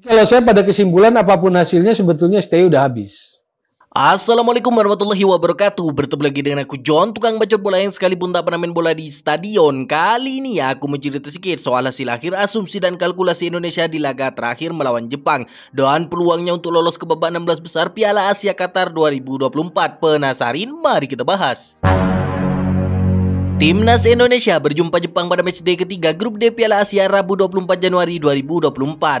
Kalau saya pada kesimpulan apapun hasilnya sebetulnya stay udah habis. Assalamualaikum warahmatullahi wabarakatuh Bertemu lagi dengan aku John Tukang bacot bola yang sekalipun tak pernah main bola di stadion Kali ini ya, aku mau sedikit soal hasil akhir asumsi dan kalkulasi Indonesia di laga terakhir melawan Jepang Dan peluangnya untuk lolos ke babak 16 besar Piala Asia Qatar 2024 Penasarin? Mari kita bahas Timnas Indonesia berjumpa Jepang pada matchday ketiga grup D Piala Asia Rabu 24 Januari 2024.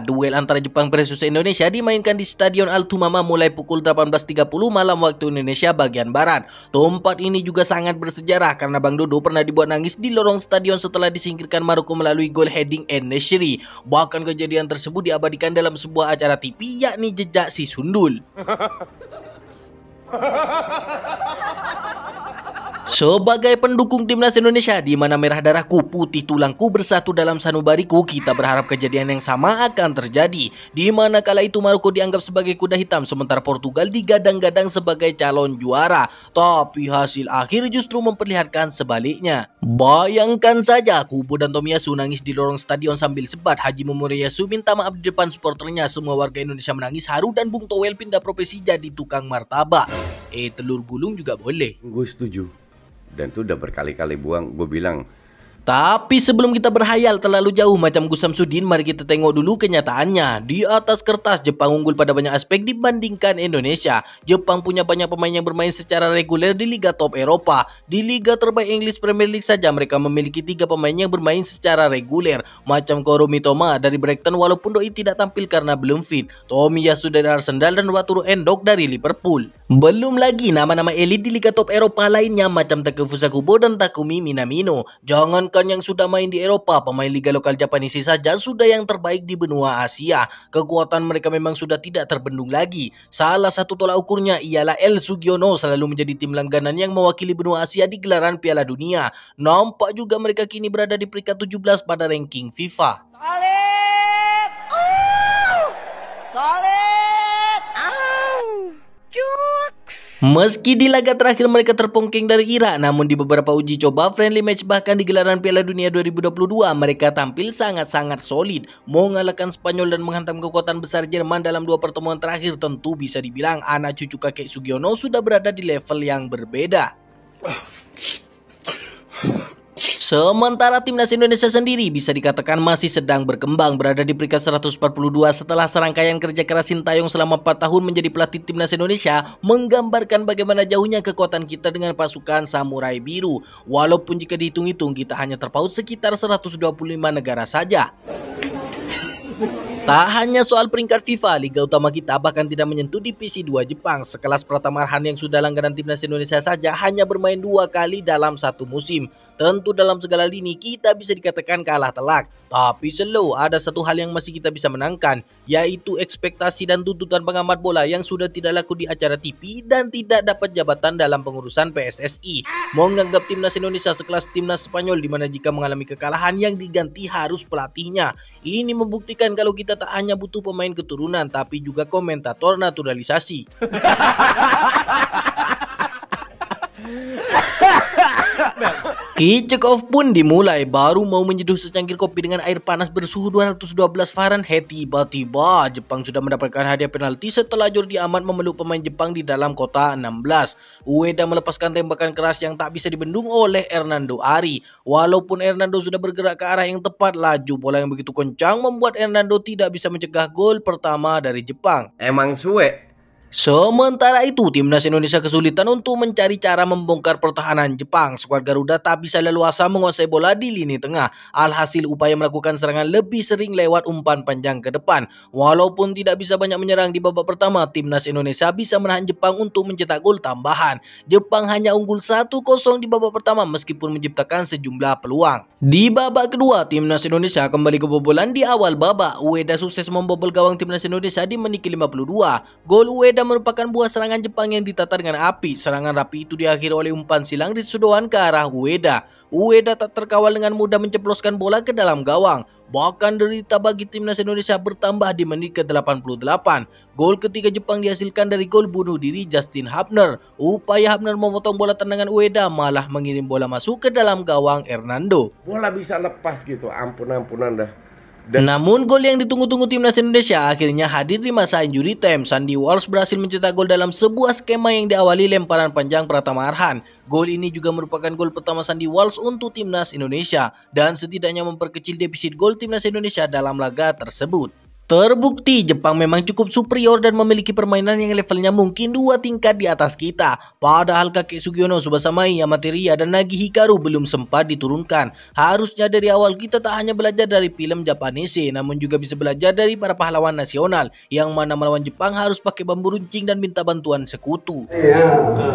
Duel antara Jepang versus Indonesia dimainkan di Stadion Altumama mulai pukul 18.30 malam waktu Indonesia bagian barat. Tempat ini juga sangat bersejarah karena Bang Dodo pernah dibuat nangis di lorong stadion setelah disingkirkan Maroko melalui gol heading Enesiri. Bahkan kejadian tersebut diabadikan dalam sebuah acara TV yakni Jejak Si Sundul. Sebagai pendukung timnas Indonesia di mana merah darahku, putih tulangku bersatu dalam sanubariku, kita berharap kejadian yang sama akan terjadi. Di mana kala itu Maroko dianggap sebagai kuda hitam sementara Portugal digadang-gadang sebagai calon juara. Tapi hasil akhir justru memperlihatkan sebaliknya. Bayangkan saja, Kubu dan Tomiyasu nangis di lorong stadion sambil sebat. Haji Momoriyasu minta maaf di depan supporternya. Semua warga Indonesia menangis haru dan Bung Towel pindah profesi jadi tukang martabak. Eh, telur gulung juga boleh. Gue setuju dan itu udah berkali-kali buang gue bilang tapi sebelum kita berhayal terlalu jauh macam Gusam Sudin, mari kita tengok dulu kenyataannya. Di atas kertas, Jepang unggul pada banyak aspek dibandingkan Indonesia. Jepang punya banyak pemain yang bermain secara reguler di Liga Top Eropa. Di Liga terbaik Inggris Premier League saja, mereka memiliki tiga pemain yang bermain secara reguler. Macam Koro Mitoma dari Brighton walaupun Doi tidak tampil karena belum fit. Tomiyasu dari Arsenal dan Waturu Endok dari Liverpool. Belum lagi nama-nama elit di Liga Top Eropa lainnya macam Takefusa Kubo dan Takumi Minamino. Jangankan yang sudah main di Eropa, pemain Liga Lokal Japanese saja sudah yang terbaik di benua Asia. Kekuatan mereka memang sudah tidak terbendung lagi. Salah satu tolak ukurnya ialah El Sugiono selalu menjadi tim langganan yang mewakili benua Asia di gelaran Piala Dunia. Nampak juga mereka kini berada di peringkat 17 pada ranking FIFA. Meski di laga terakhir mereka terpongking dari Irak, namun di beberapa uji coba friendly match bahkan di gelaran Piala Dunia 2022, mereka tampil sangat-sangat solid. Mau mengalahkan Spanyol dan menghantam kekuatan besar Jerman dalam dua pertemuan terakhir tentu bisa dibilang anak cucu kakek Sugiono sudah berada di level yang berbeda. Ah. Sementara timnas Indonesia sendiri bisa dikatakan masih sedang berkembang berada di peringkat 142 setelah serangkaian kerja keras Sintayong selama 4 tahun menjadi pelatih timnas Indonesia menggambarkan bagaimana jauhnya kekuatan kita dengan pasukan samurai biru. Walaupun jika dihitung-hitung kita hanya terpaut sekitar 125 negara saja. Tak hanya soal peringkat FIFA, Liga Utama kita bahkan tidak menyentuh divisi 2 Jepang. Sekelas Pratama Arhan yang sudah langganan timnas Indonesia saja hanya bermain dua kali dalam satu musim. Tentu dalam segala lini kita bisa dikatakan kalah telak. Tapi selalu ada satu hal yang masih kita bisa menangkan, yaitu ekspektasi dan tuntutan pengamat bola yang sudah tidak laku di acara TV dan tidak dapat jabatan dalam pengurusan PSSI. Mau nganggap timnas Indonesia sekelas timnas Spanyol di mana jika mengalami kekalahan yang diganti harus pelatihnya. Ini membuktikan kalau kita tak hanya butuh pemain keturunan tapi juga komentator naturalisasi. Kicekov pun dimulai baru mau menyeduh secangkir kopi dengan air panas bersuhu 212 Fahrenheit tiba-tiba Jepang sudah mendapatkan hadiah penalti setelah Jordi Amat memeluk pemain Jepang di dalam kota 16 Ueda melepaskan tembakan keras yang tak bisa dibendung oleh Hernando Ari walaupun Hernando sudah bergerak ke arah yang tepat laju bola yang begitu kencang membuat Hernando tidak bisa mencegah gol pertama dari Jepang emang suwe Sementara itu, timnas Indonesia kesulitan untuk mencari cara membongkar pertahanan Jepang. Skuad Garuda tak bisa leluasa menguasai bola di lini tengah. Alhasil upaya melakukan serangan lebih sering lewat umpan panjang ke depan. Walaupun tidak bisa banyak menyerang di babak pertama, timnas Indonesia bisa menahan Jepang untuk mencetak gol tambahan. Jepang hanya unggul 1-0 di babak pertama meskipun menciptakan sejumlah peluang. Di babak kedua, timnas Indonesia kembali kebobolan di awal babak. Ueda sukses membobol gawang timnas Indonesia di menit ke-52. Gol Ueda tidak merupakan buah serangan Jepang yang ditata dengan api. Serangan rapi itu diakhiri oleh umpan silang Ritsudoan ke arah Ueda. Ueda tak terkawal dengan mudah menceploskan bola ke dalam gawang. Bahkan derita bagi timnas Indonesia bertambah di menit ke-88. Gol ketiga Jepang dihasilkan dari gol bunuh diri Justin Hapner. Upaya Hapner memotong bola tendangan Ueda malah mengirim bola masuk ke dalam gawang Hernando. Bola bisa lepas gitu, ampun-ampunan dah. Dan Namun gol yang ditunggu-tunggu timnas Indonesia akhirnya hadir di masa injury time. Sandi Walsh berhasil mencetak gol dalam sebuah skema yang diawali lemparan panjang Pratama Arhan. Gol ini juga merupakan gol pertama Sandi Walsh untuk timnas Indonesia dan setidaknya memperkecil defisit gol timnas Indonesia dalam laga tersebut. Terbukti Jepang memang cukup superior dan memiliki permainan yang levelnya mungkin dua tingkat di atas kita. Padahal kakek Sugiono, Subasamai, Yamateria, dan Nagi Hikaru belum sempat diturunkan. Harusnya dari awal kita tak hanya belajar dari film Japanese, namun juga bisa belajar dari para pahlawan nasional. Yang mana melawan Jepang harus pakai bambu runcing dan minta bantuan sekutu. Yeah.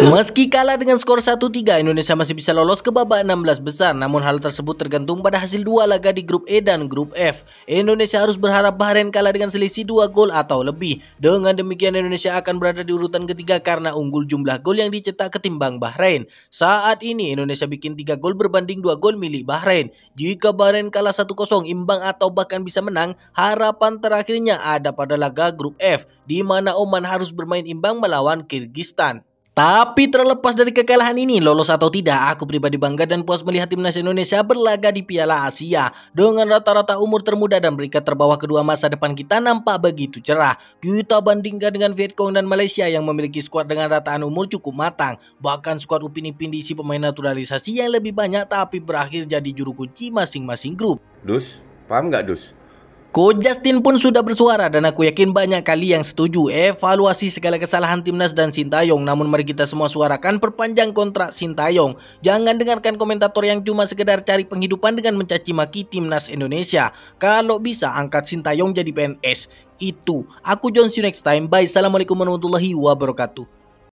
Meski kalah dengan skor 1-3, Indonesia masih bisa lolos ke babak 16 besar. Namun hal tersebut tergantung pada hasil dua laga di grup E dan grup F. Indonesia harus berharap Bahrain kalah dengan selisih dua gol atau lebih. Dengan demikian Indonesia akan berada di urutan ketiga karena unggul jumlah gol yang dicetak ketimbang Bahrain. Saat ini Indonesia bikin tiga gol berbanding dua gol milik Bahrain. Jika Bahrain kalah 1-0, imbang atau bahkan bisa menang, harapan terakhirnya ada pada laga grup F di mana Oman harus bermain imbang melawan Kyrgyzstan. Tapi terlepas dari kekalahan ini, lolos atau tidak, aku pribadi bangga dan puas melihat timnas Indonesia berlaga di Piala Asia. Dengan rata-rata umur termuda dan mereka terbawah kedua masa depan kita nampak begitu cerah. Kita bandingkan dengan Vietcong dan Malaysia yang memiliki skuad dengan rataan umur cukup matang. Bahkan skuad Upin Ipin diisi pemain naturalisasi yang lebih banyak tapi berakhir jadi juru kunci masing-masing grup. Dus, paham nggak Dus? Ko Justin pun sudah bersuara dan aku yakin banyak kali yang setuju evaluasi segala kesalahan timnas dan Sintayong. Namun mari kita semua suarakan perpanjang kontrak Sintayong. Jangan dengarkan komentator yang cuma sekedar cari penghidupan dengan mencaci maki timnas Indonesia. Kalau bisa angkat Sintayong jadi PNS. Itu aku John see you next time. Bye. Assalamualaikum warahmatullahi wabarakatuh.